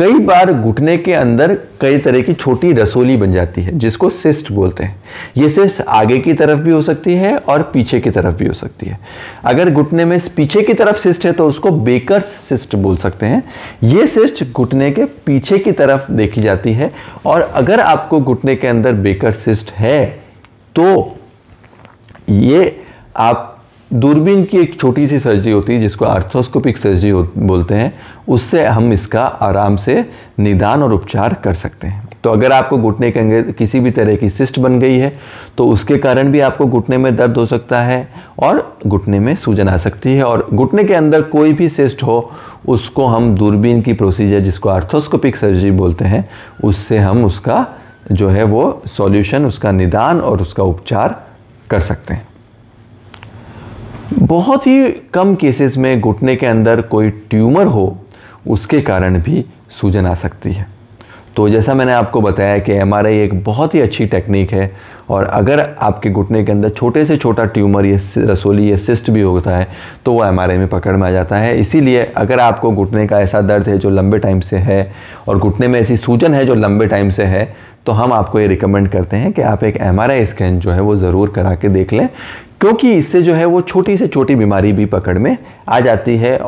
कई बार घुटने के अंदर कई तरह की छोटी रसोली बन जाती है जिसको सिस्ट बोलते हैं ये सिस्ट आगे की तरफ भी हो सकती है और पीछे की तरफ भी हो सकती है अगर घुटने में पीछे की तरफ सिस्ट है तो उसको बेकर सिस्ट बोल सकते हैं ये सिस्ट घुटने के पीछे की तरफ देखी जाती है और अगर आपको घुटने के अंदर बेकर सिस्ट है तो ये आप दूरबीन की एक छोटी सी सर्जरी होती है जिसको आर्थोस्कोपिक सर्जरी बोलते हैं उससे हम इसका आराम से निदान और उपचार कर सकते हैं तो अगर आपको घुटने के अंदर किसी भी तरह की सिस्ट बन गई है तो उसके कारण भी आपको घुटने में दर्द हो सकता है और घुटने में सूजन आ सकती है और घुटने के अंदर कोई भी सिस्ट हो उसको हम दूरबीन की प्रोसीजर जिसको आर्थोस्कोपिक सर्जरी बोलते हैं उससे हम उसका जो है वो सॉल्यूशन उसका निदान और उसका उपचार कर सकते हैं बहुत ही कम केसेस में घुटने के अंदर कोई ट्यूमर हो उसके कारण भी सूजन आ सकती है तो जैसा मैंने आपको बताया कि एम एक बहुत ही अच्छी टेक्निक है और अगर आपके घुटने के अंदर छोटे से छोटा ट्यूमर या रसोली या सिस्ट भी होता है तो वो एम में पकड़ में आ जाता है इसीलिए अगर आपको घुटने का ऐसा दर्द है जो लंबे टाइम से है और घुटने में ऐसी सूजन है जो लंबे टाइम से है तो हम आपको ये रिकमेंड करते हैं कि आप एक एम स्कैन जो है वो ज़रूर करा के देख लें क्योंकि इससे जो है वो छोटी से छोटी बीमारी भी पकड़ में आ जाती है